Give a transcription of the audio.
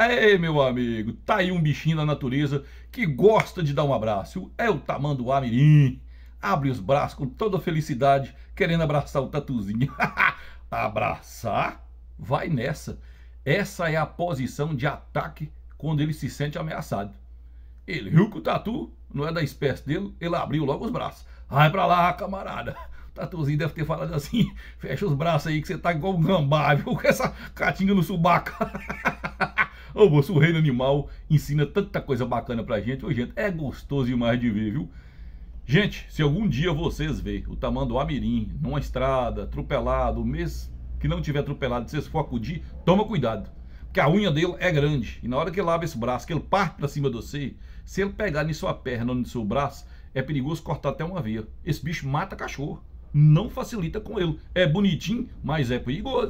Ei, meu amigo, tá aí um bichinho da natureza que gosta de dar um abraço. É o tamanduá mirim. Abre os braços com toda felicidade, querendo abraçar o tatuzinho. Abraçar? Vai nessa. Essa é a posição de ataque quando ele se sente ameaçado. Ele viu que o tatu não é da espécie dele, ele abriu logo os braços. Vai pra lá, camarada. O tatuzinho deve ter falado assim: fecha os braços aí que você tá igual um gambá, viu? Com essa catinga no subaco. Ô, moço, o reino animal ensina tanta coisa bacana pra gente. Ô, gente, é gostoso demais de ver, viu? Gente, se algum dia vocês verem o tamanho do amirim numa estrada, atropelado, mesmo que não tiver atropelado, vocês for acudir, toma cuidado. Porque a unha dele é grande. E na hora que ele abre esse braço, que ele parte pra cima de você, se ele pegar em sua perna ou no seu braço, é perigoso cortar até uma veia. Esse bicho mata cachorro. Não facilita com ele. É bonitinho, mas é perigoso.